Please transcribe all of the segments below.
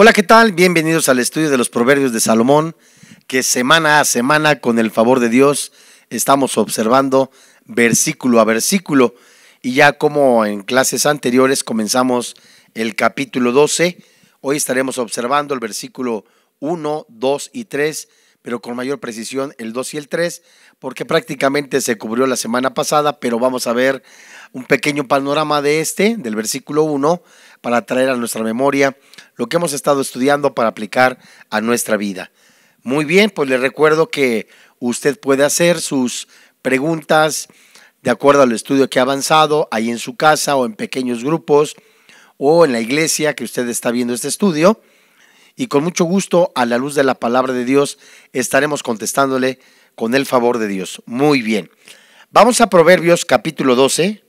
Hola, ¿qué tal? Bienvenidos al estudio de los Proverbios de Salomón, que semana a semana, con el favor de Dios, estamos observando versículo a versículo. Y ya como en clases anteriores comenzamos el capítulo 12, hoy estaremos observando el versículo 1, 2 y 3 pero con mayor precisión el 2 y el 3, porque prácticamente se cubrió la semana pasada, pero vamos a ver un pequeño panorama de este, del versículo 1, para traer a nuestra memoria lo que hemos estado estudiando para aplicar a nuestra vida. Muy bien, pues le recuerdo que usted puede hacer sus preguntas de acuerdo al estudio que ha avanzado, ahí en su casa o en pequeños grupos o en la iglesia que usted está viendo este estudio y con mucho gusto, a la luz de la palabra de Dios, estaremos contestándole con el favor de Dios. Muy bien. Vamos a Proverbios capítulo 12,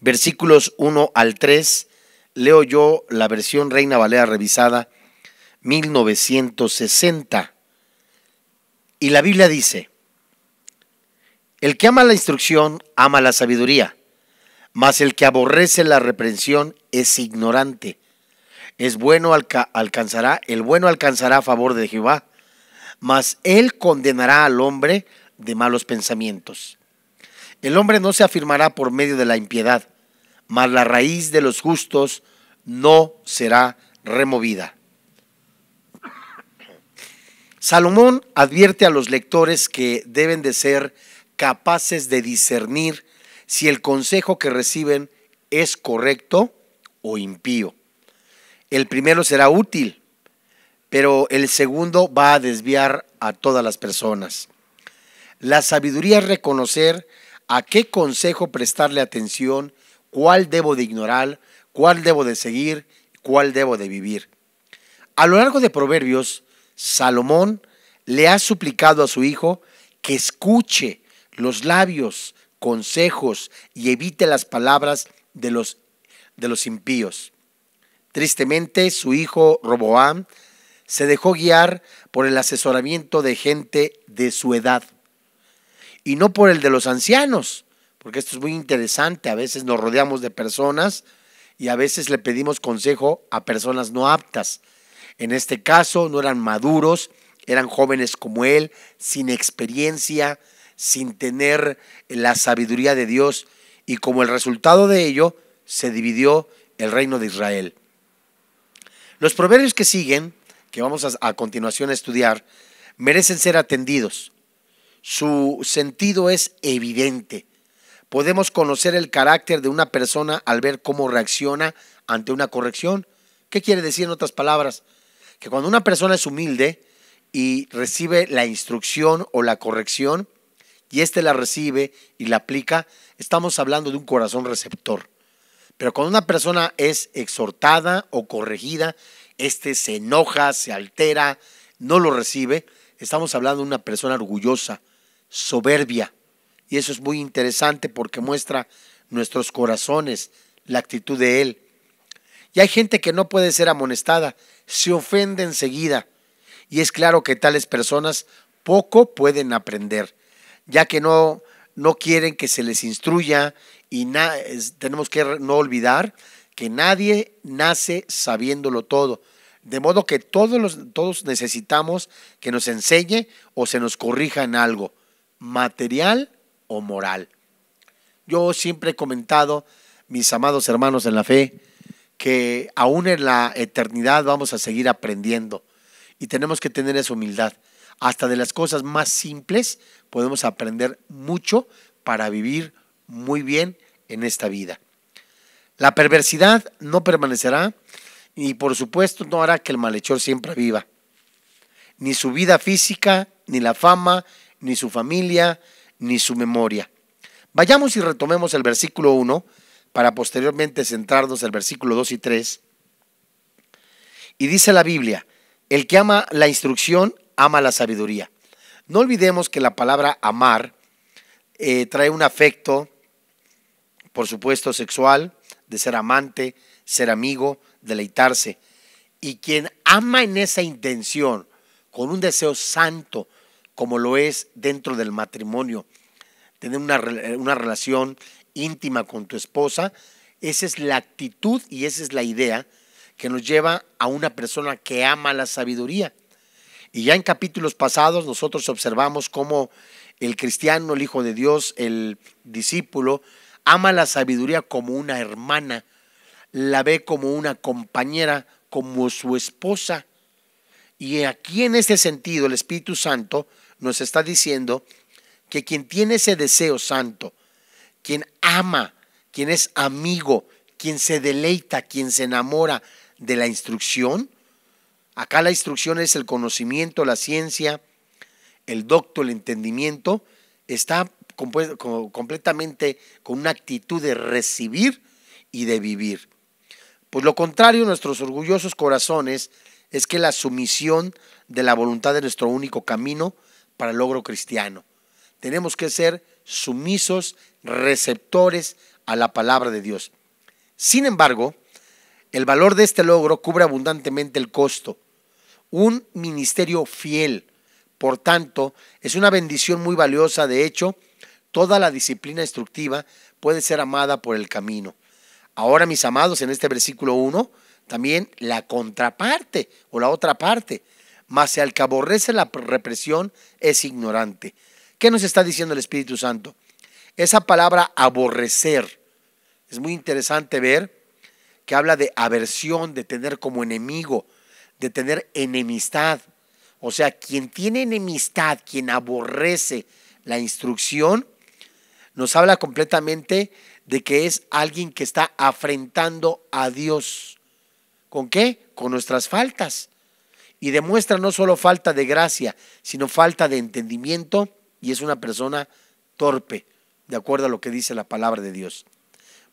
versículos 1 al 3. Leo yo la versión Reina Valera revisada 1960. Y la Biblia dice, el que ama la instrucción ama la sabiduría, mas el que aborrece la reprensión es ignorante es bueno alcanzará, el bueno alcanzará a favor de Jehová, mas él condenará al hombre de malos pensamientos. El hombre no se afirmará por medio de la impiedad, mas la raíz de los justos no será removida. Salomón advierte a los lectores que deben de ser capaces de discernir si el consejo que reciben es correcto o impío. El primero será útil, pero el segundo va a desviar a todas las personas. La sabiduría es reconocer a qué consejo prestarle atención, cuál debo de ignorar, cuál debo de seguir, cuál debo de vivir. A lo largo de Proverbios, Salomón le ha suplicado a su hijo que escuche los labios, consejos y evite las palabras de los, de los impíos. Tristemente, su hijo Roboam se dejó guiar por el asesoramiento de gente de su edad y no por el de los ancianos, porque esto es muy interesante. A veces nos rodeamos de personas y a veces le pedimos consejo a personas no aptas. En este caso, no eran maduros, eran jóvenes como él, sin experiencia, sin tener la sabiduría de Dios, y como el resultado de ello, se dividió el reino de Israel. Los proverbios que siguen, que vamos a, a continuación a estudiar, merecen ser atendidos. Su sentido es evidente. Podemos conocer el carácter de una persona al ver cómo reacciona ante una corrección. ¿Qué quiere decir en otras palabras? Que cuando una persona es humilde y recibe la instrucción o la corrección, y éste la recibe y la aplica, estamos hablando de un corazón receptor. Pero cuando una persona es exhortada o corregida, este se enoja, se altera, no lo recibe. Estamos hablando de una persona orgullosa, soberbia. Y eso es muy interesante porque muestra nuestros corazones, la actitud de él. Y hay gente que no puede ser amonestada, se ofende enseguida. Y es claro que tales personas poco pueden aprender, ya que no, no quieren que se les instruya y tenemos que no olvidar que nadie nace sabiéndolo todo. De modo que todos, todos necesitamos que nos enseñe o se nos corrija en algo, material o moral. Yo siempre he comentado, mis amados hermanos en la fe, que aún en la eternidad vamos a seguir aprendiendo y tenemos que tener esa humildad. Hasta de las cosas más simples podemos aprender mucho para vivir muy bien en esta vida. La perversidad no permanecerá y por supuesto no hará que el malhechor siempre viva. Ni su vida física, ni la fama, ni su familia, ni su memoria. Vayamos y retomemos el versículo 1 para posteriormente centrarnos el versículo 2 y 3. Y dice la Biblia, el que ama la instrucción, ama la sabiduría. No olvidemos que la palabra amar eh, trae un afecto, por supuesto sexual, de ser amante, ser amigo, deleitarse. Y quien ama en esa intención, con un deseo santo, como lo es dentro del matrimonio, tener una, una relación íntima con tu esposa, esa es la actitud y esa es la idea que nos lleva a una persona que ama la sabiduría. Y ya en capítulos pasados nosotros observamos cómo el cristiano, el hijo de Dios, el discípulo, ama la sabiduría como una hermana, la ve como una compañera, como su esposa. Y aquí en este sentido el Espíritu Santo nos está diciendo que quien tiene ese deseo santo, quien ama, quien es amigo, quien se deleita, quien se enamora de la instrucción, acá la instrucción es el conocimiento, la ciencia, el docto, el entendimiento, está completamente con una actitud de recibir y de vivir. Pues lo contrario, nuestros orgullosos corazones es que la sumisión de la voluntad de nuestro único camino para el logro cristiano. Tenemos que ser sumisos, receptores a la palabra de Dios. Sin embargo, el valor de este logro cubre abundantemente el costo. Un ministerio fiel, por tanto, es una bendición muy valiosa. De hecho, Toda la disciplina instructiva puede ser amada por el camino. Ahora, mis amados, en este versículo 1, también la contraparte o la otra parte. Mas el que aborrece la represión es ignorante. ¿Qué nos está diciendo el Espíritu Santo? Esa palabra aborrecer es muy interesante ver que habla de aversión, de tener como enemigo, de tener enemistad. O sea, quien tiene enemistad, quien aborrece la instrucción, nos habla completamente de que es alguien que está afrentando a Dios. ¿Con qué? Con nuestras faltas. Y demuestra no solo falta de gracia, sino falta de entendimiento y es una persona torpe, de acuerdo a lo que dice la palabra de Dios.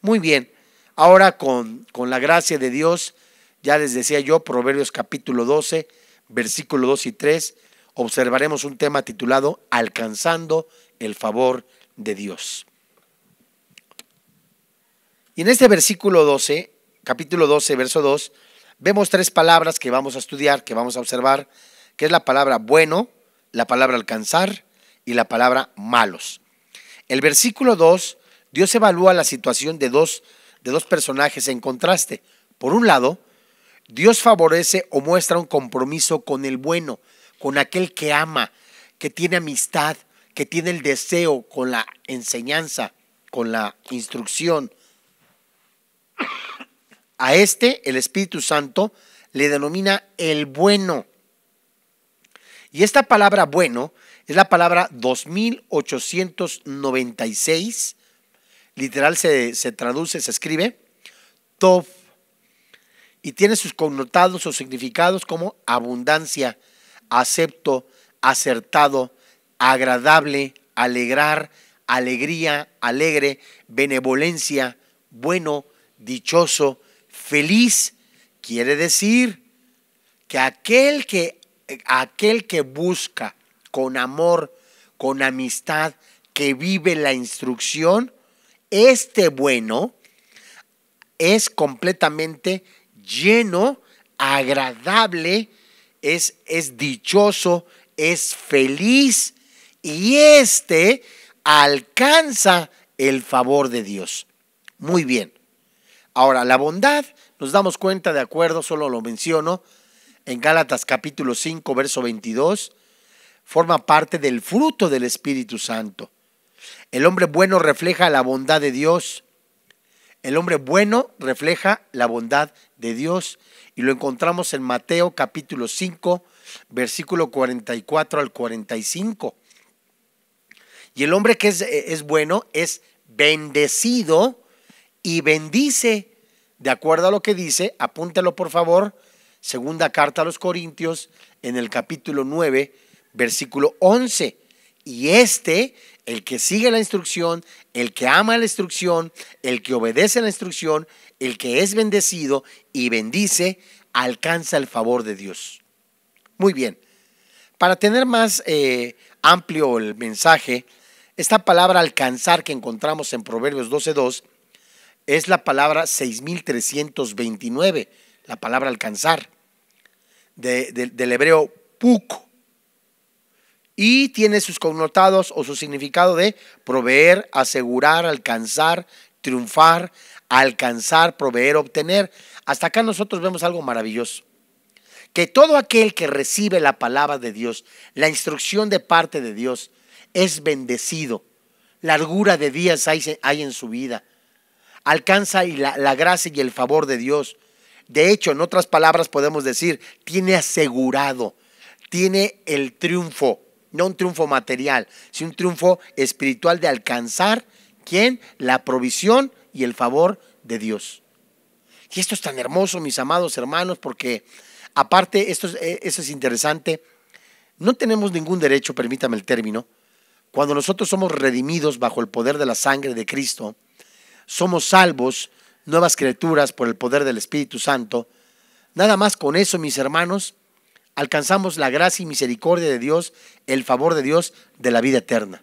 Muy bien, ahora con, con la gracia de Dios, ya les decía yo, Proverbios capítulo 12, versículo 2 y 3, observaremos un tema titulado Alcanzando el favor de Dios. Y en este versículo 12, capítulo 12, verso 2, vemos tres palabras que vamos a estudiar, que vamos a observar, que es la palabra bueno, la palabra alcanzar y la palabra malos. El versículo 2, Dios evalúa la situación de dos, de dos personajes en contraste. Por un lado, Dios favorece o muestra un compromiso con el bueno, con aquel que ama, que tiene amistad, que tiene el deseo con la enseñanza, con la instrucción. A este el Espíritu Santo le denomina el bueno. Y esta palabra bueno es la palabra 2896, literal se, traduce, se escribe, Tov, y tiene sus connotados o significados como abundancia, acepto, acertado, agradable, alegrar, alegría, alegre, benevolencia, bueno, dichoso, feliz, quiere decir que aquel que aquel que busca con amor, con amistad, que vive la instrucción, este bueno es completamente lleno, agradable, es, es dichoso, es feliz, y éste alcanza el favor de Dios. Muy bien. Ahora, la bondad, nos damos cuenta de acuerdo, solo lo menciono, en Gálatas capítulo 5, verso 22, forma parte del fruto del Espíritu Santo. El hombre bueno refleja la bondad de Dios. El hombre bueno refleja la bondad de Dios y lo encontramos en Mateo capítulo 5, versículo 44 al 45. Y el hombre que eh, es, bueno es bendecido y bendice. De acuerdo a lo que dice, apúntalo por favor, segunda carta a los Corintios en el capítulo 9, versículo 11. Y este, el que sigue la instrucción, el que ama la instrucción, el que obedece la instrucción, el que es bendecido y bendice, alcanza el favor de Dios. Muy bien. Para tener más eh, amplio el mensaje, esta palabra alcanzar que encontramos en Proverbios 12.2 es la palabra 6329, la palabra alcanzar, del hebreo puk, y tiene sus connotados o su significado de proveer, asegurar, alcanzar, triunfar, alcanzar, proveer, obtener. Hasta acá nosotros vemos algo maravilloso. Que todo aquel que recibe la palabra de Dios, la instrucción de parte de Dios, es bendecido. Largura de días hay, en su vida. Alcanza la, gracia y el favor de Dios. De hecho, en otras palabras podemos decir, tiene asegurado, tiene el triunfo, no un triunfo material, sino un triunfo espiritual de alcanzar, ¿quién? La provisión y el favor de Dios. Y esto es tan hermoso, mis amados hermanos, porque aparte, esto, esto eh, es interesante, no tenemos ningún derecho, permítame el término, cuando nosotros somos redimidos bajo el poder de la sangre de Cristo, somos salvos, nuevas criaturas por el poder del Espíritu Santo. Nada más con eso, mis hermanos, alcanzamos la gracia y misericordia de Dios, el favor de Dios de la vida eterna.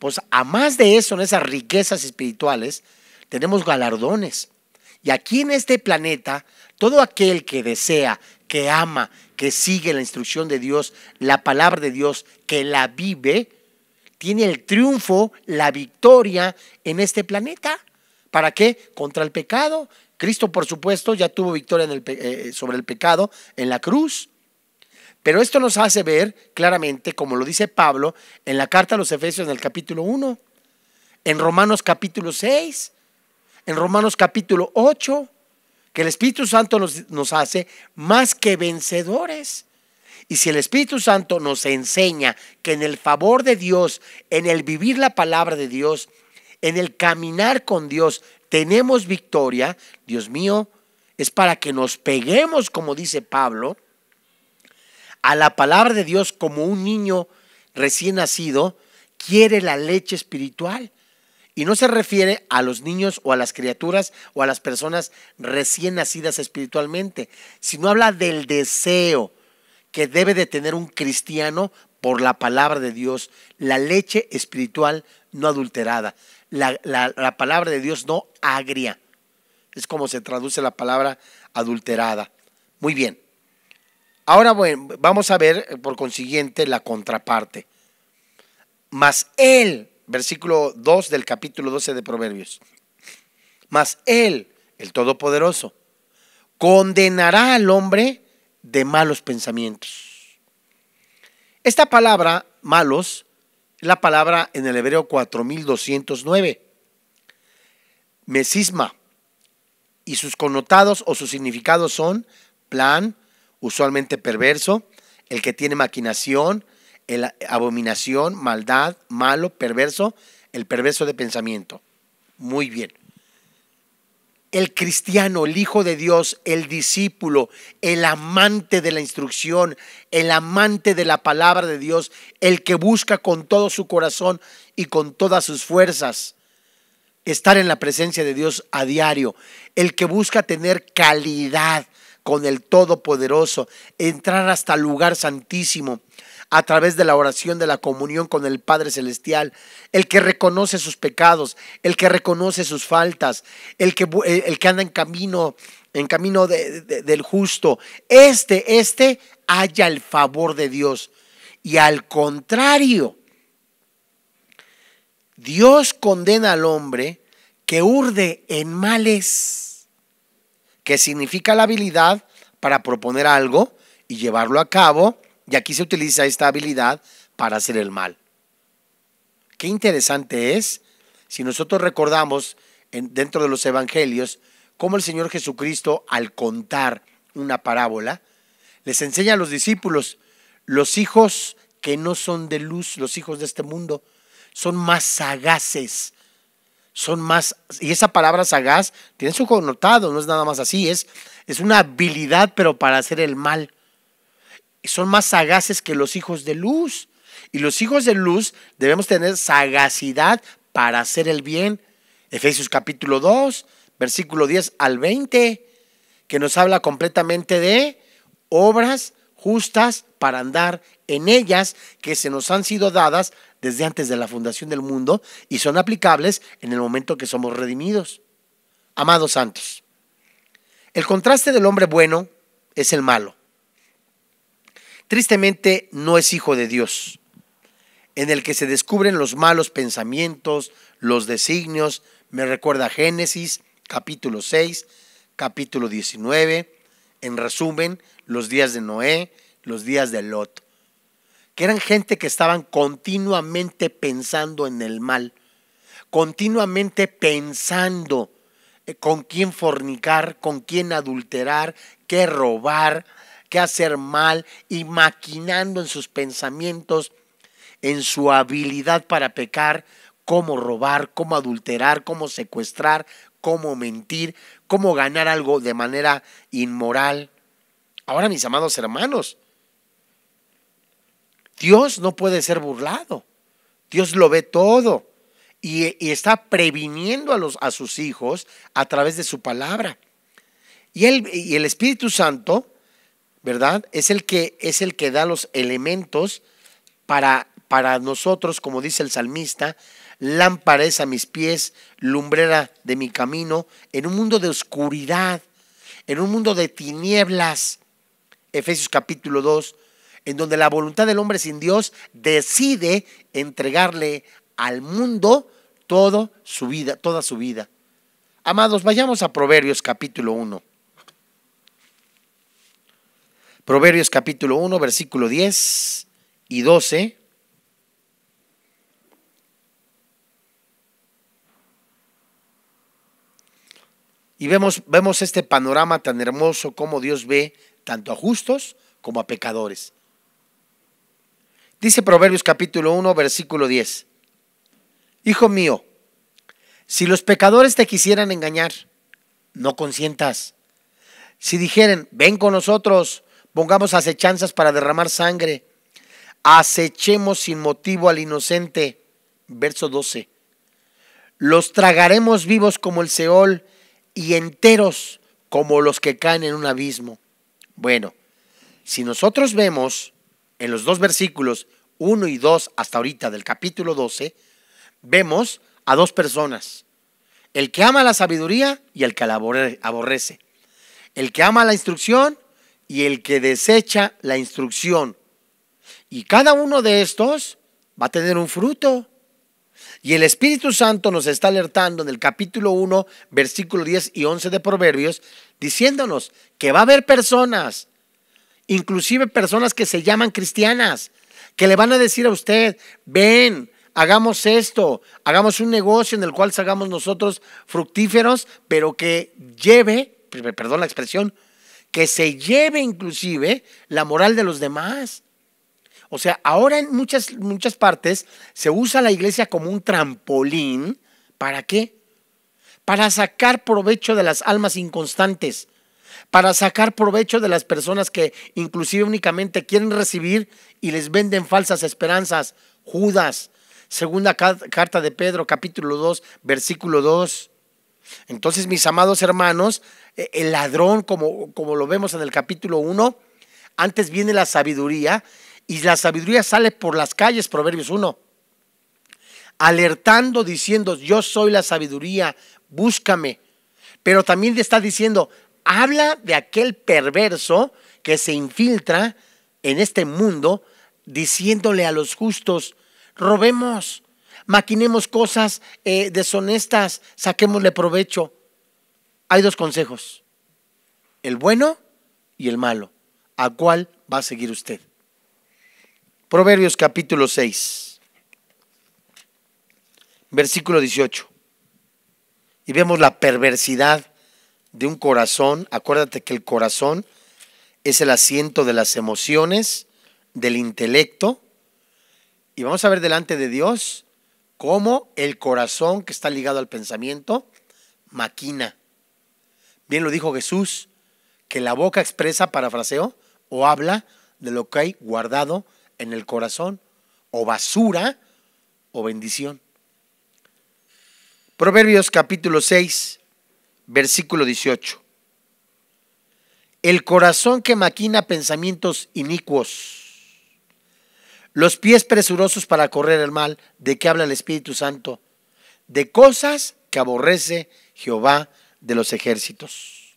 Pues a más de eso, en esas riquezas espirituales, tenemos galardones. Y aquí en este planeta, todo aquel que desea, que ama, que sigue la instrucción de Dios, la palabra de Dios, que la vive, tiene el triunfo, la victoria en este planeta. ¿Para qué? Contra el pecado. Cristo, por supuesto, ya tuvo victoria eh, eh, sobre el pecado en la cruz. Pero esto nos hace ver claramente, como lo dice Pablo en la carta a los Efesios en el capítulo 1, en Romanos capítulo 6, en Romanos capítulo 8, que el Espíritu Santo nos hace más que vencedores. Y si el Espíritu Santo nos enseña que en el favor de Dios, en el vivir la palabra de Dios, en el caminar con Dios, tenemos victoria, Dios mío, es para que nos peguemos, como dice Pablo, a la palabra de Dios como un niño recién nacido quiere la leche espiritual. Y no se refiere a los niños o a las criaturas o a las personas recién nacidas espiritualmente, sino habla del deseo, que debe de tener un cristiano por la palabra de Dios, la leche espiritual no adulterada, la, palabra de Dios no agria. Es como se traduce la palabra adulterada. Muy bien. Ahora bueno, vamos a ver eh, por consiguiente la contraparte. Mas él, versículo 2 del capítulo 12 de Proverbios. Mas él, el Todopoderoso, condenará al hombre de malos pensamientos. Esta palabra, malos, es la palabra en el hebreo 4209, mesisma, y sus connotados o sus significados son plan, usualmente perverso, el que tiene maquinación, abominación, maldad, malo, perverso, el perverso de pensamiento. Muy bien el cristiano, el hijo de Dios, el discípulo, el amante de la instrucción, el amante de la palabra de Dios, el que busca con todo su corazón y con todas sus fuerzas estar en la presencia de Dios a diario, el que busca tener calidad con el Todopoderoso, entrar hasta el lugar santísimo, a través de la oración de la comunión con el Padre Celestial, el que reconoce sus pecados, el que reconoce sus faltas, el que, el que anda en camino, en camino del justo. Este, este haya el favor de Dios. Y al contrario, Dios condena al hombre que urde en males, que significa la habilidad para proponer algo y llevarlo a cabo y aquí se utiliza esta habilidad para hacer el mal. Qué interesante es si nosotros recordamos dentro de los evangelios cómo el Señor Jesucristo al contar una parábola les enseña a los discípulos los hijos que no son de luz, los hijos de este mundo, son más sagaces, son más, y esa palabra sagaz tiene su connotado, no es nada más así, es, es una habilidad pero para hacer el mal son más sagaces que los hijos de luz. Y los hijos de luz debemos tener sagacidad para hacer el bien. Efesios capítulo 2, versículo 10 al 20, que nos habla completamente de obras justas para andar en ellas que se nos han sido dadas desde antes de la fundación del mundo y son aplicables en el momento que somos redimidos. Amados santos, el contraste del hombre bueno es el malo tristemente no es hijo de Dios, en el que se descubren los malos pensamientos, los designios, me recuerda Génesis capítulo 6, capítulo 19, en resumen, los días de Noé, los días de Lot, que eran gente que estaban continuamente pensando en el mal, continuamente pensando eh, con quién fornicar, con quién adulterar, qué robar, que hacer mal y maquinando en sus pensamientos, en su habilidad para pecar, cómo robar, cómo adulterar, cómo secuestrar, cómo mentir, cómo ganar algo de manera inmoral. Ahora, mis amados hermanos, Dios no puede ser burlado. Dios lo ve todo y, está previniendo a, los, a sus hijos a través de su palabra. Y, y el Espíritu Santo ¿verdad? Es el que, es el que da los elementos para, para nosotros, como dice el salmista, lámpara a mis pies, lumbrera de mi camino, en un mundo de oscuridad, en un mundo de tinieblas. Efesios capítulo 2, en donde la voluntad del hombre sin Dios decide entregarle al mundo toda su vida, toda su vida. Amados, vayamos a Proverbios capítulo 1. Proverbios capítulo 1, versículo 10 y 12. Y vemos, vemos este panorama tan hermoso como Dios ve tanto a justos como a pecadores. Dice Proverbios capítulo 1, versículo 10. Hijo mío, si los pecadores te quisieran engañar, no consientas. Si dijeren, ven con nosotros, Pongamos acechanzas para derramar sangre. Acechemos sin motivo al inocente. Verso 12. Los tragaremos vivos como el Seol y enteros como los que caen en un abismo. Bueno, si nosotros vemos en los dos versículos 1 y 2 hasta ahorita del capítulo 12, vemos a dos personas. El que ama la sabiduría y el que la aborrece. El que ama la instrucción y el que desecha la instrucción. Y cada uno de estos va a tener un fruto. Y el Espíritu Santo nos está alertando en el capítulo 1, versículo 10 y 11 de Proverbios, diciéndonos que va a haber personas, inclusive personas que se llaman cristianas, que le van a decir a usted, ven, hagamos esto, hagamos un negocio en el cual salgamos nosotros fructíferos, pero que lleve, perdón la expresión, que se lleve inclusive la moral de los demás. O sea, ahora en muchas, muchas partes se usa la iglesia como un trampolín. ¿Para qué? Para sacar provecho de las almas inconstantes, para sacar provecho de las personas que inclusive únicamente quieren recibir y les venden falsas esperanzas. Judas, segunda carta de Pedro, capítulo 2, versículo 2. Entonces, mis amados hermanos, e, el ladrón, como, como lo vemos en el capítulo 1, antes viene la sabiduría y la sabiduría sale por las calles, Proverbios 1, alertando, diciendo, yo soy la sabiduría, búscame. Pero también le está diciendo, habla de aquel perverso que se infiltra en este mundo diciéndole a los justos, robemos, maquinemos cosas eh, deshonestas, saquémosle provecho. Hay dos consejos, el bueno y el malo. ¿A cuál va a seguir usted? Proverbios capítulo 6, versículo 18. Y vemos la perversidad de un corazón. Acuérdate que el corazón es el asiento de las emociones, del intelecto. Y vamos a ver delante de Dios como el corazón que está ligado al pensamiento maquina. Bien lo dijo Jesús, que la boca expresa, parafraseo, o habla de lo que hay guardado en el corazón, o basura, o bendición. Proverbios capítulo 6, versículo 18. El corazón que maquina pensamientos inicuos los pies presurosos para correr el mal, ¿de qué habla el Espíritu Santo? De cosas que aborrece Jehová de los ejércitos.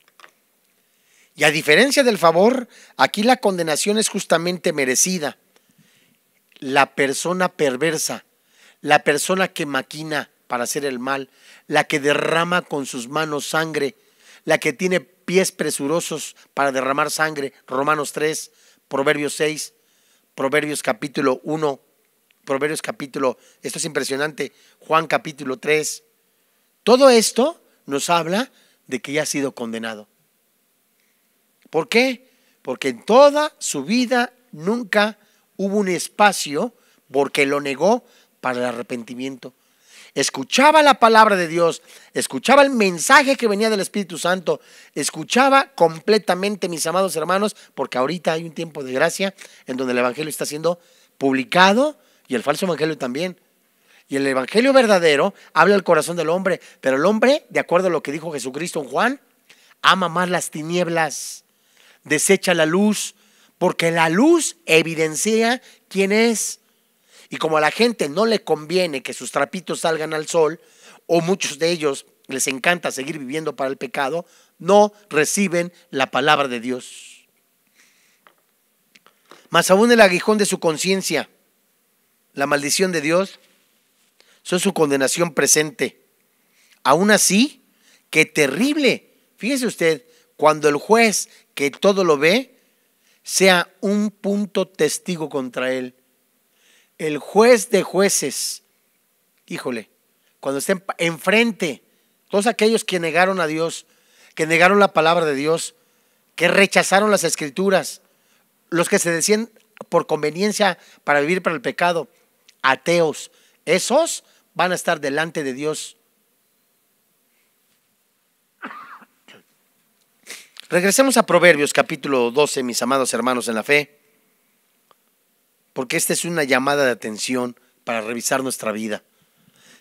Y a diferencia del favor, aquí la condenación es justamente merecida. La persona perversa, la persona que maquina para hacer el mal, la que derrama con sus manos sangre, la que tiene pies presurosos para derramar sangre, Romanos 3, Proverbios 6, Proverbios capítulo 1, Proverbios capítulo, esto es impresionante, Juan capítulo 3. Todo esto nos habla de que ya ha sido condenado. ¿Por qué? Porque en toda su vida nunca hubo un espacio porque lo negó para el arrepentimiento escuchaba la palabra de Dios, escuchaba el mensaje que venía del Espíritu Santo, escuchaba completamente, mis amados hermanos, porque ahorita hay un tiempo de gracia en donde el Evangelio está siendo publicado y el falso Evangelio también. Y el Evangelio verdadero habla al corazón del hombre, pero el hombre, de acuerdo a lo que dijo Jesucristo en Juan, ama más las tinieblas, desecha la luz, porque la luz evidencia quién es y como a la gente no le conviene que sus trapitos salgan al sol, o muchos de ellos les encanta seguir viviendo para el pecado, no reciben la palabra de Dios. Más aún el aguijón de su conciencia, la maldición de Dios, son su condenación presente. Aún así, qué terrible. Fíjese usted, cuando el juez que todo lo ve, sea un punto testigo contra él el juez de jueces. Híjole, cuando estén enfrente, todos aquellos que negaron a Dios, que negaron la palabra de Dios, que rechazaron las escrituras, los que se decían por conveniencia para vivir para el pecado, ateos, esos van a estar delante de Dios. Regresemos a Proverbios capítulo 12, mis amados hermanos en la fe porque esta es una llamada de atención para revisar nuestra vida.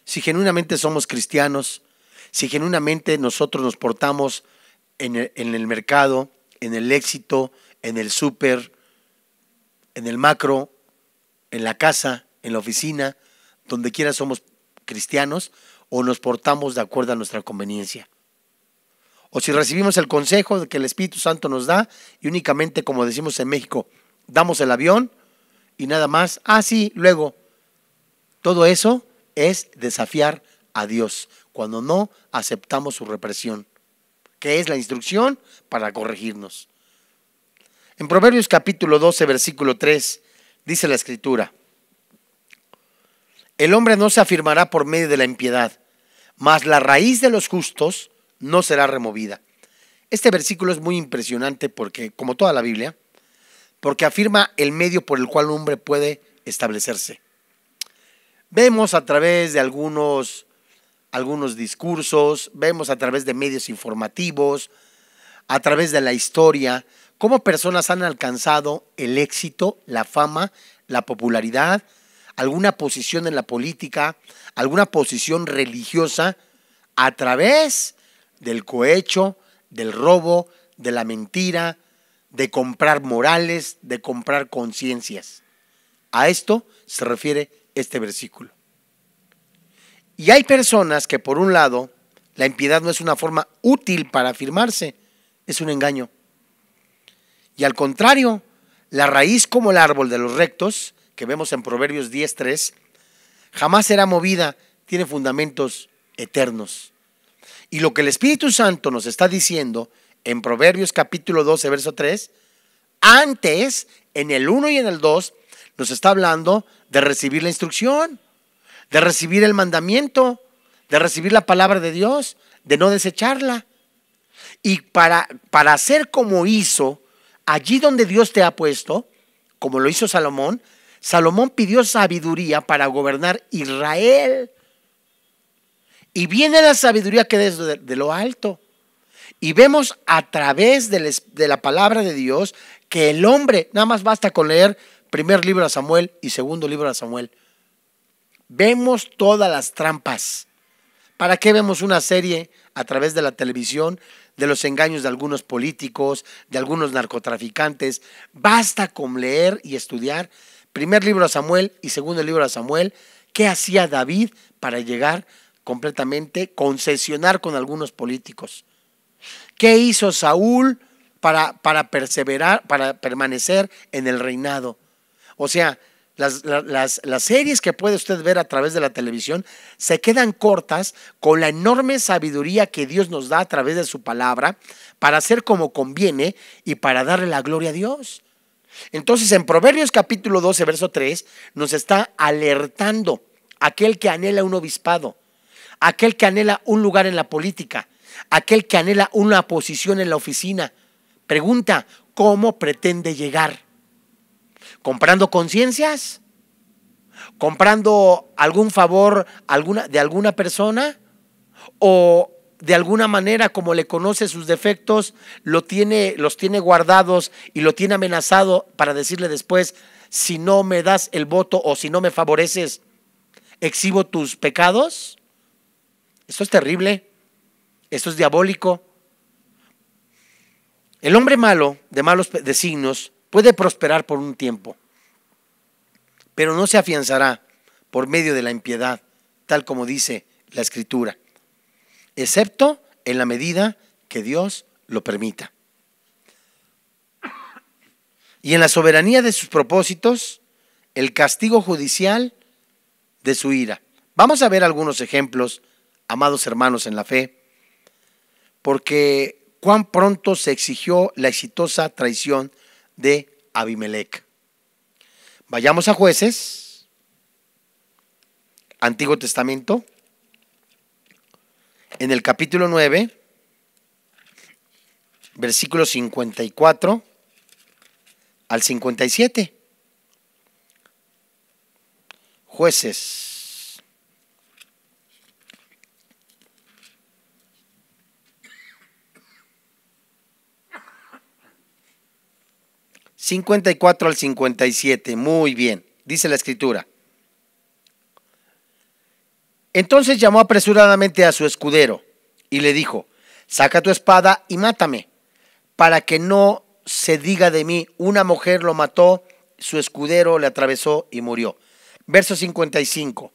Si genuinamente somos cristianos, si genuinamente nosotros nos portamos en el, mercado, en el éxito, en el súper, en el macro, en la casa, en la oficina, donde quiera somos cristianos o nos portamos de acuerdo a nuestra conveniencia. O si recibimos el consejo que el Espíritu Santo nos da y únicamente, como decimos en México, damos el avión y nada más. Ah, sí, luego. Todo eso es desafiar a Dios cuando no aceptamos su represión, que es la instrucción para corregirnos. En Proverbios capítulo 12, versículo 3, dice la escritura, el hombre no se afirmará por medio de la impiedad, mas la raíz de los justos no será removida. Este versículo es muy impresionante porque, como toda la Biblia, porque afirma el medio por el cual un hombre puede establecerse. Vemos a través de algunos, algunos discursos, vemos a través de medios informativos, a través de la historia, cómo personas han alcanzado el éxito, la fama, la popularidad, alguna posición en la política, alguna posición religiosa, a través del cohecho, del robo, de la mentira, de comprar morales, de comprar conciencias. A esto se refiere este versículo. Y hay personas que por un lado, la impiedad no es una forma útil para afirmarse, es un engaño. Y al contrario, la raíz como el árbol de los rectos, que vemos en Proverbios 10.3, jamás será movida, tiene fundamentos eternos. Y lo que el Espíritu Santo nos está diciendo en Proverbios capítulo 12, verso 3, antes, en el 1 y en el 2, nos está hablando de recibir la instrucción, de recibir el mandamiento, de recibir la palabra de Dios, de no desecharla. Y para, para hacer como hizo, allí donde Dios te ha puesto, como lo hizo Salomón, Salomón pidió sabiduría para gobernar Israel. Y viene la sabiduría que desde de lo alto. Y vemos a través de la palabra de Dios que el hombre, nada más basta con leer primer libro de Samuel y segundo libro de Samuel. Vemos todas las trampas. ¿Para qué vemos una serie a través de la televisión de los engaños de algunos políticos, de algunos narcotraficantes? Basta con leer y estudiar primer libro de Samuel y segundo libro de Samuel. ¿Qué hacía David para llegar completamente, concesionar con algunos políticos? ¿Qué hizo Saúl para, perseverar, para permanecer en el reinado? O sea, las, las, series que puede usted ver a través de la televisión se quedan cortas con la enorme sabiduría que Dios nos da a través de su palabra para hacer como conviene y para darle la gloria a Dios. Entonces en Proverbios capítulo 12, verso 3, nos está alertando aquel que anhela un obispado, aquel que anhela un lugar en la política, aquel que anhela una posición en la oficina. Pregunta, ¿cómo pretende llegar? ¿Comprando conciencias? ¿Comprando algún favor alguna, de alguna persona? ¿O de alguna manera, como le conoce sus defectos, lo tiene, los tiene guardados y lo tiene amenazado para decirle después, si no me das el voto o si no me favoreces, exhibo tus pecados? Esto es terrible. Esto es diabólico. El hombre malo, de malos designios, puede prosperar por un tiempo, pero no se afianzará por medio de la impiedad, tal como dice la Escritura, excepto en la medida que Dios lo permita. Y en la soberanía de sus propósitos, el castigo judicial de su ira. Vamos a ver algunos ejemplos, amados hermanos en la fe, porque cuán pronto se exigió la exitosa traición de Abimelech. Vayamos a jueces, Antiguo Testamento, en el capítulo 9, versículo 54 al 57. Jueces 54 al 57, muy bien, dice la escritura. Entonces llamó apresuradamente a su escudero y le dijo, saca tu espada y mátame, para que no se diga de mí, una mujer lo mató, su escudero le atravesó y murió. Verso 55.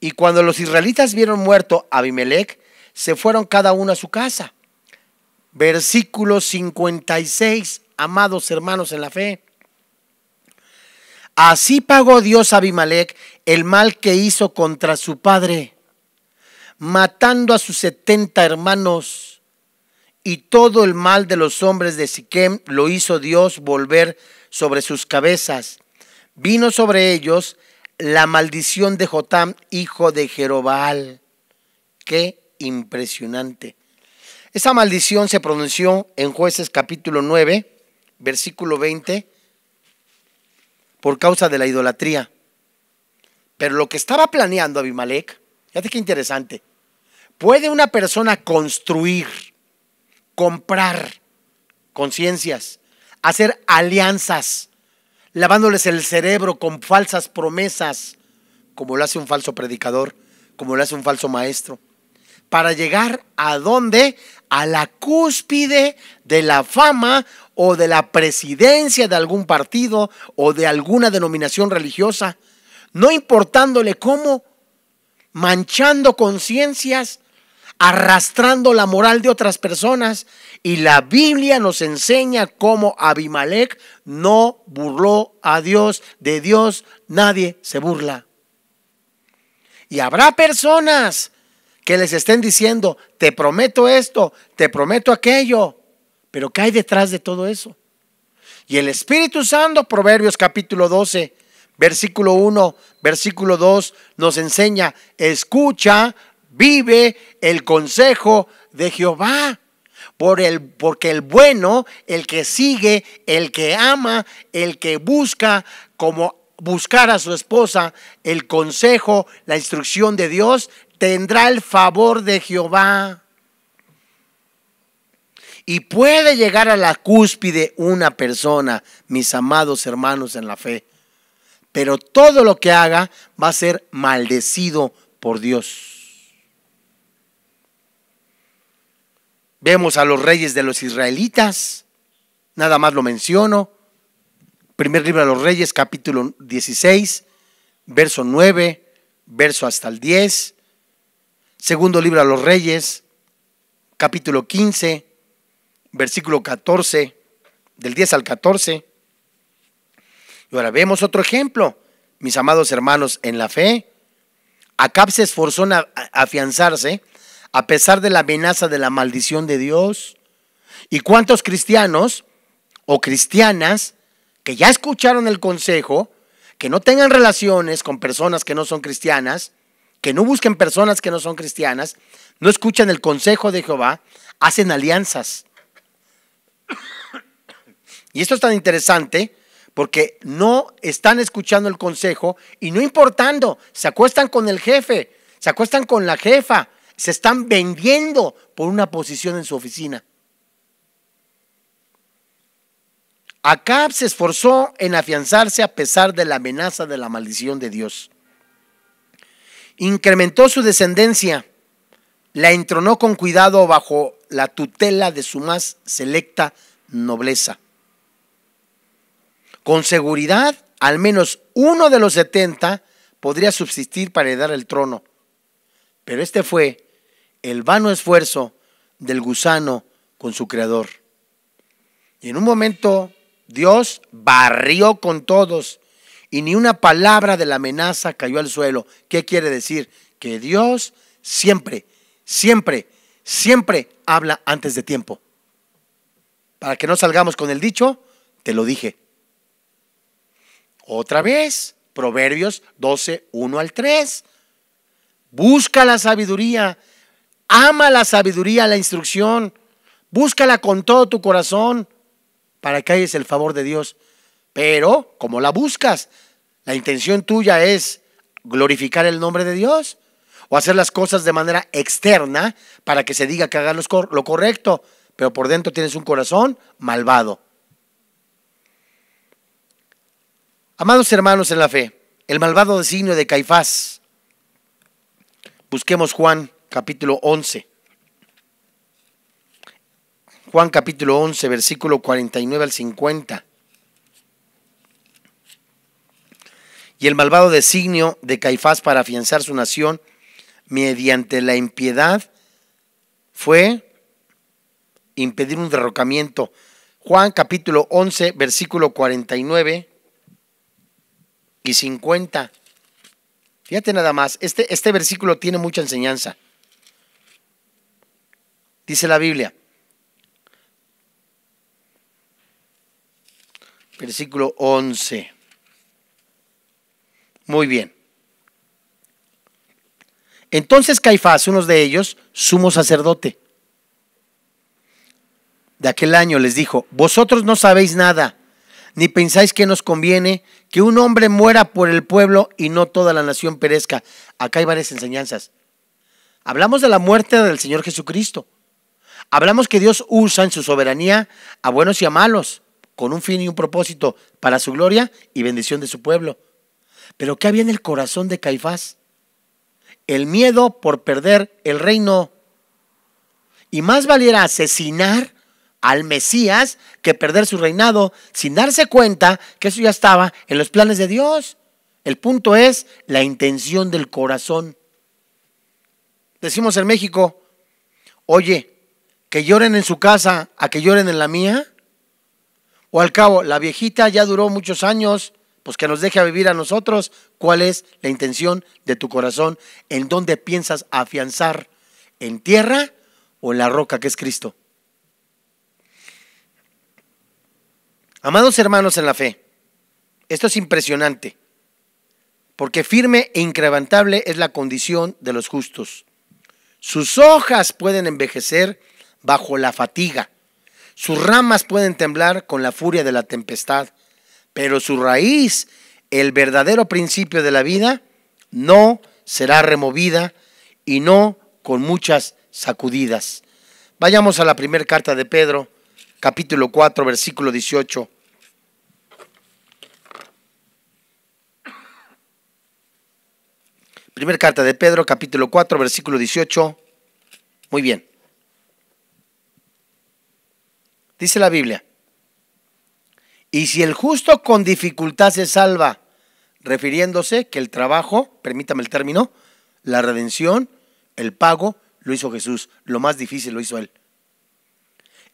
Y cuando los israelitas vieron muerto a Abimelech, se fueron cada uno a su casa. Versículo 56 amados hermanos en la fe. Así pagó Dios a Abimelech el mal que hizo contra su padre, matando a sus setenta hermanos. Y todo el mal de los hombres de Siquem lo hizo Dios volver sobre sus cabezas. Vino sobre ellos la maldición de Jotam, hijo de Jerobaal. Qué impresionante. Esa maldición se pronunció en jueces capítulo 9, versículo 20, por causa de la idolatría. Pero lo que estaba planeando Abimelech, fíjate qué interesante, puede una persona construir, comprar conciencias, hacer alianzas, lavándoles el cerebro con falsas promesas, como lo hace un falso predicador, como lo hace un falso maestro, para llegar a donde, A la cúspide de la fama o de la presidencia de algún partido o de alguna denominación religiosa, no importándole cómo, manchando conciencias, arrastrando la moral de otras personas. Y la Biblia nos enseña cómo Abimelech no burló a Dios, de Dios nadie se burla. Y habrá personas que les estén diciendo, te prometo esto, te prometo aquello. Pero ¿qué hay detrás de todo eso? Y el Espíritu Santo, Proverbios capítulo 12, versículo 1, versículo 2, nos enseña, escucha, vive el consejo de Jehová. Por el, porque el bueno, el que sigue, el que ama, el que busca, como buscar a su esposa, el consejo, la instrucción de Dios, tendrá el favor de Jehová. Y puede llegar a la cúspide una persona, mis amados hermanos en la fe. Pero todo lo que haga va a ser maldecido por Dios. Vemos a los reyes de los israelitas, nada más lo menciono. Primer libro de los reyes, capítulo 16, verso 9, verso hasta el 10. Segundo libro a los Reyes, capítulo 15, versículo 14, del 10 al 14. Y ahora vemos otro ejemplo, mis amados hermanos, en la fe. Acab se esforzó en afianzarse a pesar de la amenaza de la maldición de Dios. ¿Y cuántos cristianos o cristianas que ya escucharon el consejo, que no tengan relaciones con personas que no son cristianas, que no busquen personas que no son cristianas, no escuchan el consejo de Jehová, hacen alianzas y esto es tan interesante porque no están escuchando el consejo y no importando, se acuestan con el jefe, se acuestan con la jefa, se están vendiendo por una posición en su oficina. Acab se esforzó en afianzarse a pesar de la amenaza de la maldición de Dios. Incrementó su descendencia, la entronó con cuidado bajo la tutela de su más selecta nobleza. Con seguridad, al menos uno de los 70 podría subsistir para heredar el trono. Pero este fue el vano esfuerzo del gusano con su creador. Y en un momento Dios barrió con todos y ni una palabra de la amenaza cayó al suelo. ¿Qué quiere decir? Que Dios siempre, siempre siempre habla antes de tiempo. Para que no salgamos con el dicho, te lo dije. Otra vez, Proverbios 12, 1 al 3. Busca la sabiduría, ama la sabiduría, la instrucción, búscala con todo tu corazón para que hayas el favor de Dios. Pero, como la buscas? La intención tuya es glorificar el nombre de Dios o hacer las cosas de manera externa para que se diga que hagan lo correcto, pero por dentro tienes un corazón malvado. Amados hermanos en la fe, el malvado designio de Caifás. Busquemos Juan capítulo 11. Juan capítulo 11, versículo 49 al 50. Y el malvado designio de Caifás para afianzar su nación mediante la impiedad fue impedir un derrocamiento. Juan capítulo 11, versículo 49 y 50. Fíjate nada más, este, este versículo tiene mucha enseñanza. Dice la Biblia, versículo 11. Muy bien. Entonces Caifás, uno de ellos, sumo sacerdote de aquel año, les dijo, vosotros no sabéis nada, ni pensáis que nos conviene que un hombre muera por el pueblo y no toda la nación perezca. Acá hay varias enseñanzas. Hablamos de la muerte del Señor Jesucristo. Hablamos que Dios usa en su soberanía a buenos y a malos, con un fin y un propósito para su gloria y bendición de su pueblo. Pero ¿qué había en el corazón de Caifás? el miedo por perder el reino. Y más valiera asesinar al Mesías que perder su reinado sin darse cuenta que eso ya estaba en los planes de Dios. El punto es la intención del corazón. Decimos en México, oye, que lloren en su casa a que lloren en la mía. O al cabo, la viejita ya duró muchos años, pues que nos deje vivir a nosotros cuál es la intención de tu corazón, en dónde piensas afianzar, en tierra o en la roca que es Cristo. Amados hermanos en la fe, esto es impresionante, porque firme e increvantable es la condición de los justos. Sus hojas pueden envejecer bajo la fatiga, sus ramas pueden temblar con la furia de la tempestad pero su raíz, el verdadero principio de la vida, no será removida y no con muchas sacudidas. Vayamos a la primera carta de Pedro, capítulo 4, versículo 18. Primera carta de Pedro, capítulo 4, versículo 18. Muy bien. Dice la Biblia, y si el justo con dificultad se salva, refiriéndose que el trabajo, permítame el término, la redención, el pago, lo hizo Jesús, lo más difícil lo hizo él.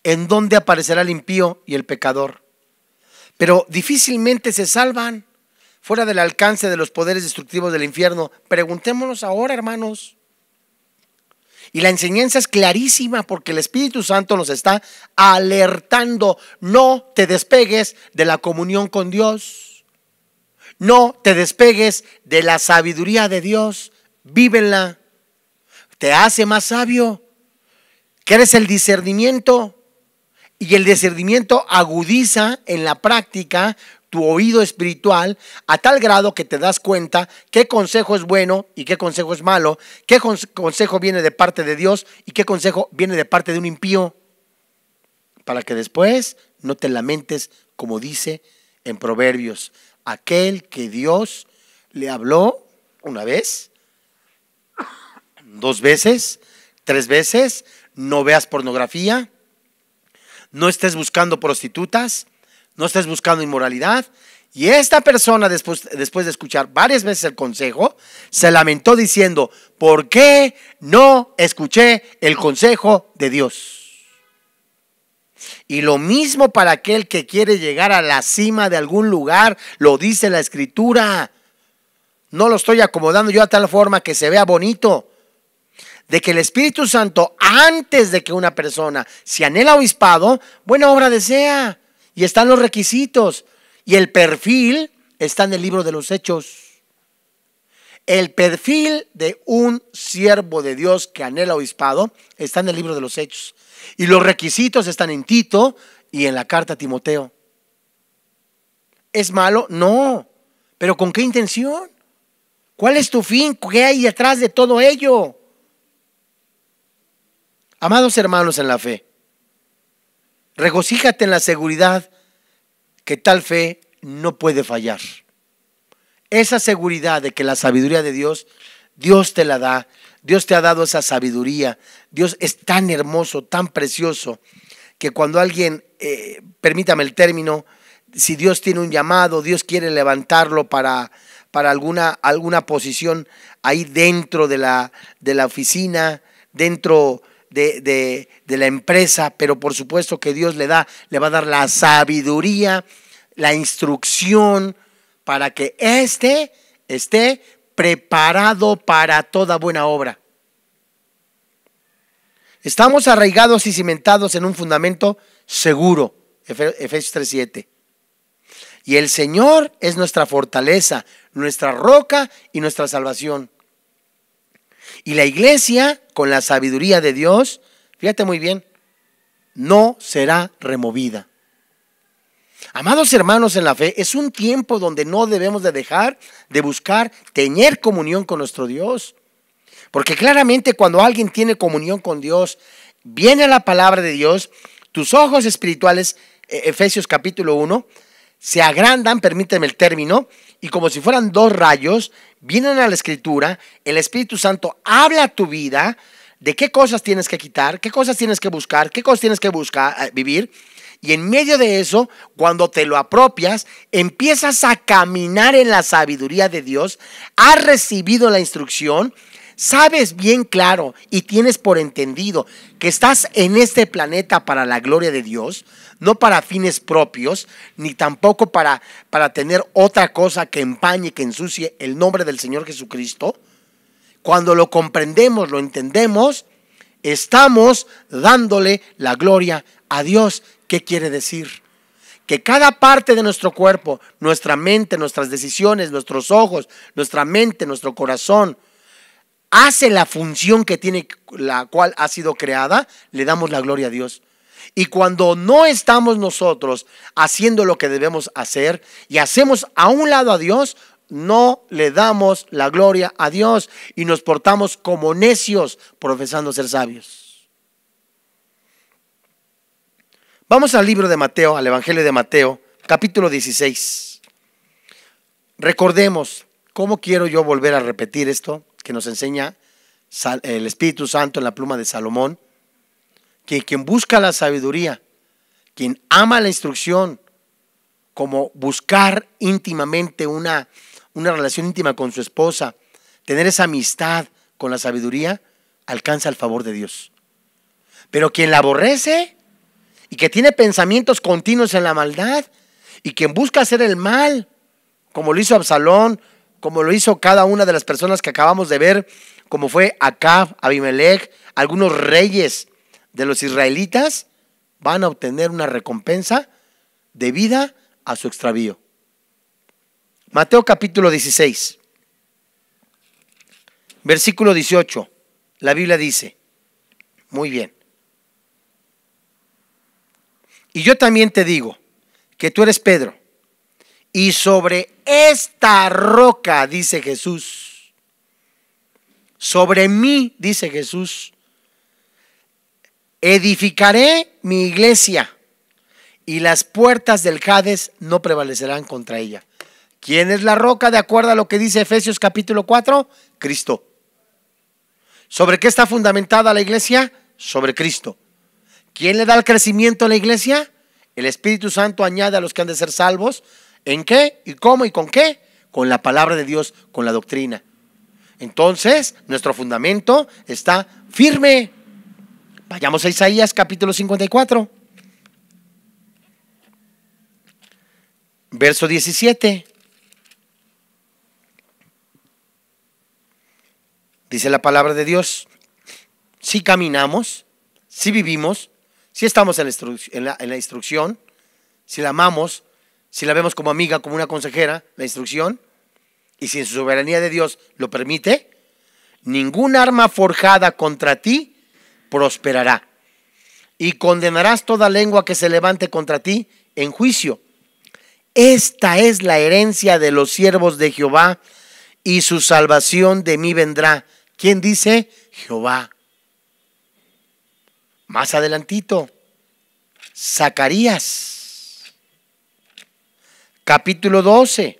¿En dónde aparecerá el impío y el pecador? Pero difícilmente se salvan fuera del alcance de los poderes destructivos del infierno. Preguntémonos ahora, hermanos. Y la enseñanza es clarísima porque el Espíritu Santo nos está alertando. No te despegues de la comunión con Dios. No te despegues de la sabiduría de Dios. vívela, Te hace más sabio. eres el discernimiento? Y el discernimiento agudiza en la práctica tu oído espiritual a tal grado que te das cuenta qué consejo es bueno y qué consejo es malo, qué consejo viene de parte de Dios y qué consejo viene de parte de un impío, para que después no te lamentes, como dice en Proverbios, aquel que Dios le habló una vez, dos veces, tres veces, no veas pornografía, no estés buscando prostitutas, no estés buscando inmoralidad. Y esta persona, después, después de escuchar varias veces el consejo, se lamentó diciendo, ¿por qué no escuché el consejo de Dios? Y lo mismo para aquel que quiere llegar a la cima de algún lugar, lo dice la escritura. No lo estoy acomodando yo a tal forma que se vea bonito. De que el Espíritu Santo, antes de que una persona se anhela obispado, buena obra desea y están los requisitos y el perfil está en el libro de los hechos. El perfil de un siervo de Dios que anhela obispado está en el libro de los hechos. Y los requisitos están en Tito y en la carta a Timoteo. ¿Es malo? No. ¿Pero con qué intención? ¿Cuál es tu fin? ¿Qué hay detrás de todo ello? Amados hermanos en la fe, Regocíjate en la seguridad que tal fe no puede fallar. Esa seguridad de que la sabiduría de Dios, Dios te la da, Dios te ha dado esa sabiduría. Dios es tan hermoso, tan precioso, que cuando alguien, eh, permítame el término, si Dios tiene un llamado, Dios quiere levantarlo para, para alguna, alguna posición ahí dentro de la, de la oficina, dentro de, la empresa, pero por supuesto que Dios le da, le va a dar la sabiduría, la instrucción para que éste esté preparado para toda buena obra. Estamos arraigados y cimentados en un fundamento seguro, Efesios 3:7. Y el Señor es nuestra fortaleza, nuestra roca y nuestra salvación. Y la iglesia, con la sabiduría de Dios, fíjate muy bien, no será removida. Amados hermanos en la fe, es un tiempo donde no debemos de dejar de buscar tener comunión con nuestro Dios. Porque claramente cuando alguien tiene comunión con Dios, viene la palabra de Dios, tus ojos espirituales, e-, Efesios capítulo 1, se agrandan, permíteme el término, y como si fueran dos rayos, vienen a la escritura, el Espíritu Santo habla a tu vida de qué cosas tienes que quitar, qué cosas tienes que buscar, qué cosas tienes que buscar, eh, vivir. Y en medio de eso, cuando te lo apropias, empiezas a caminar en la sabiduría de Dios, has recibido la instrucción, sabes bien claro y tienes por entendido que estás en este planeta para la gloria de Dios, no para fines propios, ni tampoco para, tener otra cosa que empañe, que ensucie el nombre del Señor Jesucristo, cuando lo comprendemos, lo entendemos, estamos dándole la gloria a Dios. ¿Qué quiere decir? Que cada parte de nuestro cuerpo, nuestra mente, nuestras decisiones, nuestros ojos, nuestra mente, nuestro corazón, hace la función que tiene, la cual ha sido creada, le damos la gloria a Dios. Y cuando no estamos nosotros haciendo lo que debemos hacer y hacemos a un lado a Dios, no le damos la gloria a Dios y nos portamos como necios profesando ser sabios. Vamos al libro de Mateo, al Evangelio de Mateo, capítulo 16. Recordemos, ¿cómo quiero yo volver a repetir esto que nos enseña el Espíritu Santo en la pluma de Salomón? que quien busca la sabiduría, quien ama la instrucción, como buscar íntimamente una, una relación íntima con su esposa, tener esa amistad con la sabiduría, alcanza el favor de Dios. Pero quien la aborrece y que tiene pensamientos continuos en la maldad y quien busca hacer el mal, como lo hizo Absalón, como lo hizo cada una de las personas que acabamos de ver, como fue Acab, Abimelech, algunos reyes de los israelitas van a obtener una recompensa debida a su extravío. Mateo capítulo 16, versículo 18. La Biblia dice, muy bien. Y yo también te digo que tú eres Pedro. Y sobre esta roca, dice Jesús, sobre mí, dice Jesús, edificaré mi iglesia y las puertas del Hades no prevalecerán contra ella. ¿Quién es la roca de acuerdo a lo que dice Efesios capítulo 4? Cristo. ¿Sobre qué está fundamentada la iglesia? Sobre Cristo. ¿Quién le da el crecimiento a la iglesia? El Espíritu Santo añade a los que han de ser salvos. ¿En qué? ¿Y cómo? ¿Y con qué? Con la palabra de Dios, con la doctrina. Entonces, nuestro fundamento está firme. Vayamos a Isaías capítulo 54, verso 17. Dice la palabra de Dios, si caminamos, si vivimos, si estamos en la, instrucción, si la amamos, si la vemos como amiga, como una consejera, la instrucción, y si en su soberanía de Dios lo permite, ningún arma forjada contra ti prosperará. Y condenarás toda lengua que se levante contra ti en juicio. Esta es la herencia de los siervos de Jehová y su salvación de mí vendrá. ¿Quién dice? Jehová. Más adelantito, Zacarías, capítulo 12,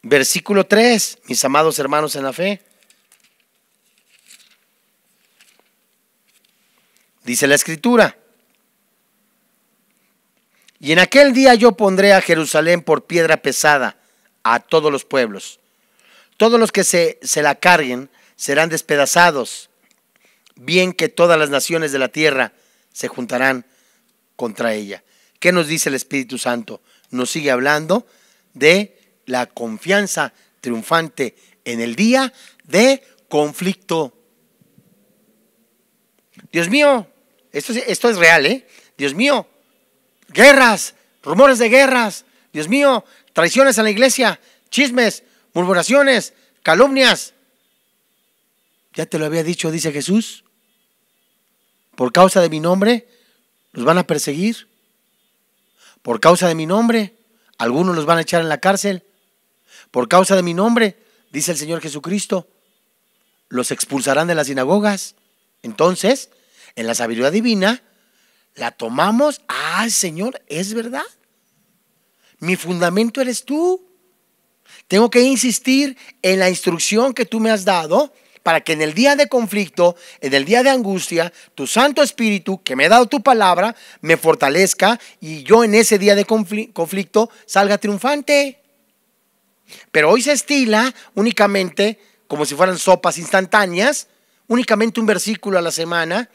versículo 3, mis amados hermanos en la fe. dice la escritura. Y en aquel día yo pondré a Jerusalén por piedra pesada a todos los pueblos. Todos los que se, la carguen serán despedazados, bien que todas las naciones de la tierra se juntarán contra ella. ¿Qué nos dice el Espíritu Santo? Nos sigue hablando de la confianza triunfante en el día de conflicto. Dios mío, esto es, real, ¿eh? Dios mío, guerras, rumores de guerras, Dios mío, traiciones a la iglesia, chismes, murmuraciones, calumnias. Ya te lo había dicho, dice Jesús. Por causa de mi nombre, los van a perseguir. Por causa de mi nombre, algunos los van a echar en la cárcel. Por causa de mi nombre, dice el Señor Jesucristo, los expulsarán de las sinagogas. Entonces, en la sabiduría divina, la tomamos, ah, Señor, es verdad. Mi fundamento eres tú. Tengo que insistir en la instrucción que tú me has dado para que en el día de conflicto, en el día de angustia, tu Santo Espíritu, que me ha dado tu palabra, me fortalezca y yo en ese día de conflicto salga triunfante. Pero hoy se estila únicamente, como si fueran sopas instantáneas, únicamente un versículo a la semana,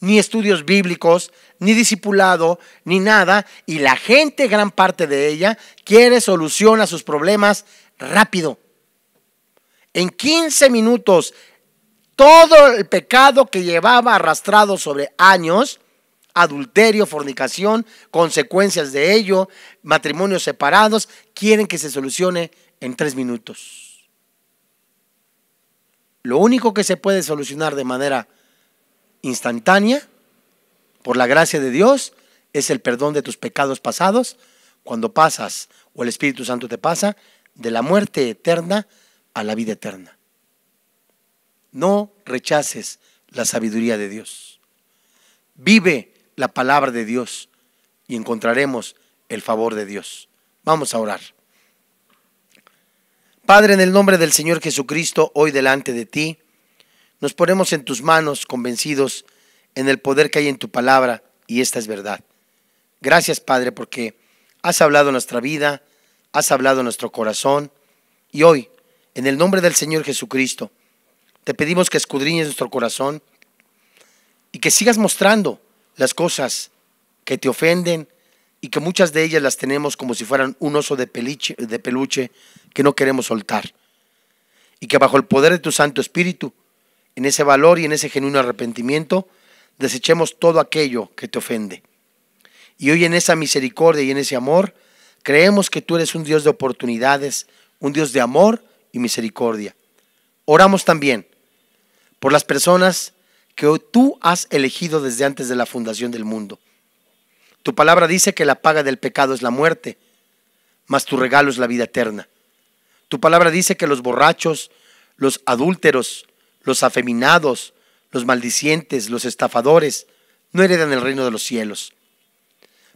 ni estudios bíblicos, ni discipulado, ni nada, y la gente, gran parte de ella, quiere solución a sus problemas rápido. En 15 minutos, todo el pecado que llevaba arrastrado sobre años, adulterio, fornicación, consecuencias de ello, matrimonios separados, quieren que se solucione en tres minutos. Lo único que se puede solucionar de manera instantánea, por la gracia de Dios, es el perdón de tus pecados pasados, cuando pasas o el Espíritu Santo te pasa, de la muerte eterna a la vida eterna. No rechaces la sabiduría de Dios. Vive la palabra de Dios y encontraremos el favor de Dios. Vamos a orar. Padre, en el nombre del Señor Jesucristo, hoy delante de ti, nos ponemos en tus manos convencidos en el poder que hay en tu palabra y esta es verdad. Gracias Padre porque has hablado nuestra vida, has hablado nuestro corazón y hoy, en el nombre del Señor Jesucristo, te pedimos que escudriñes nuestro corazón y que sigas mostrando las cosas que te ofenden y que muchas de ellas las tenemos como si fueran un oso de, de peluche que no queremos soltar. Y que bajo el poder de tu Santo Espíritu, en ese valor y en ese genuino arrepentimiento, desechemos todo aquello que te ofende. Y hoy en esa misericordia y en ese amor, creemos que tú eres un Dios de oportunidades, un Dios de amor y misericordia. Oramos también por las personas que tú has elegido desde antes de la fundación del mundo. Tu palabra dice que la paga del pecado es la muerte, mas tu regalo es la vida eterna. Tu palabra dice que los borrachos, los adúlteros, los afeminados, los maldicientes, los estafadores, no heredan el reino de los cielos.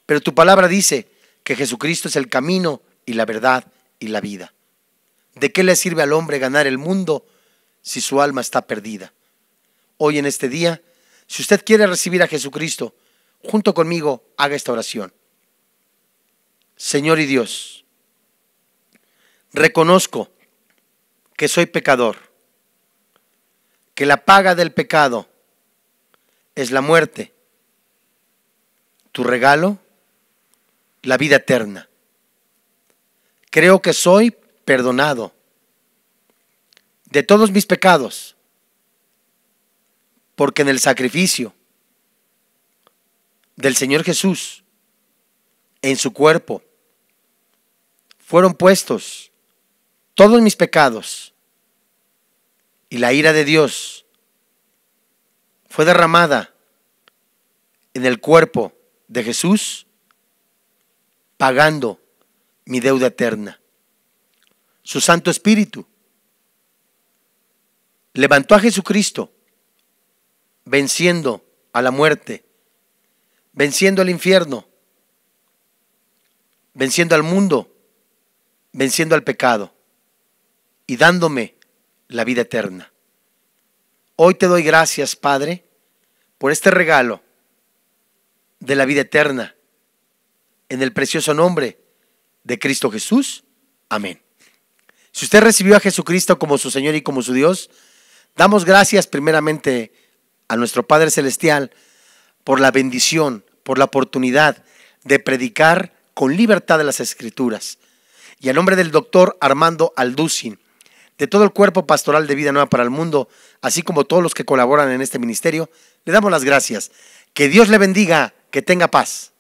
Pero tu palabra dice que Jesucristo es el camino y la verdad y la vida. ¿De qué le sirve al hombre ganar el mundo si su alma está perdida? Hoy en este día, si usted quiere recibir a Jesucristo, junto conmigo haga esta oración. Señor y Dios, reconozco que soy pecador que la paga del pecado es la muerte, tu regalo, la vida eterna. Creo que soy perdonado de todos mis pecados, porque en el sacrificio del Señor Jesús, en su cuerpo, fueron puestos todos mis pecados y la ira de Dios fue derramada en el cuerpo de Jesús, pagando mi deuda eterna. Su Santo Espíritu levantó a Jesucristo, venciendo a la muerte, venciendo al infierno, venciendo al mundo, venciendo al pecado y dándome la vida eterna. Hoy te doy gracias, Padre, por este regalo de la vida eterna, en el precioso nombre de Cristo Jesús. Amén. Si usted recibió a Jesucristo como su Señor y como su Dios, damos gracias primeramente a nuestro Padre Celestial por la bendición, por la oportunidad de predicar con libertad de las Escrituras. Y a nombre del doctor Armando Alducin, de todo el cuerpo pastoral de Vida Nueva para el Mundo, así como todos los que colaboran en este ministerio, le damos las gracias. Que Dios le bendiga, que tenga paz.